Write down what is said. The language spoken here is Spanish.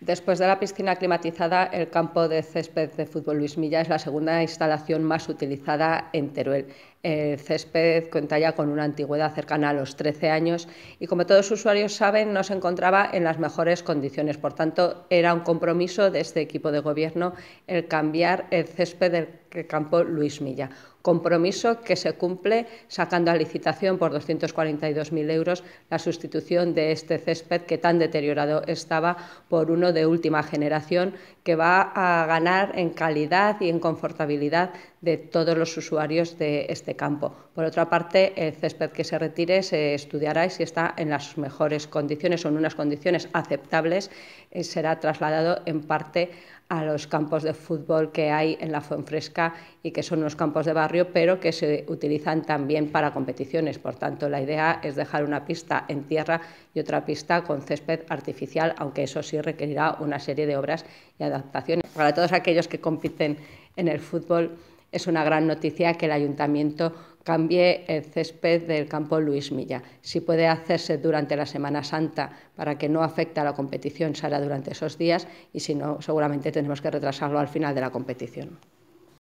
Después de la piscina climatizada, el campo de césped de fútbol Luis Milla es la segunda instalación más utilizada en Teruel el eh, césped cuenta ya con una antigüedad cercana a los 13 años y como todos los usuarios saben no se encontraba en las mejores condiciones. Por tanto, era un compromiso de este equipo de gobierno el cambiar el césped del campo Luis Milla. Compromiso que se cumple sacando a licitación por 242.000 euros la sustitución de este césped que tan deteriorado estaba por uno de última generación que va a ganar en calidad y en confortabilidad de todos los usuarios de este este campo. Por otra parte, el césped que se retire se estudiará y si está en las mejores condiciones o en unas condiciones aceptables, eh, será trasladado en parte a los campos de fútbol que hay en la Fuenfresca y que son unos campos de barrio, pero que se utilizan también para competiciones. Por tanto, la idea es dejar una pista en tierra y otra pista con césped artificial, aunque eso sí requerirá una serie de obras y adaptaciones. Para todos aquellos que compiten en el fútbol, es una gran noticia que el ayuntamiento cambie el césped del campo Luis Milla. Si puede hacerse durante la Semana Santa para que no afecte a la competición, será durante esos días y si no, seguramente tenemos que retrasarlo al final de la competición.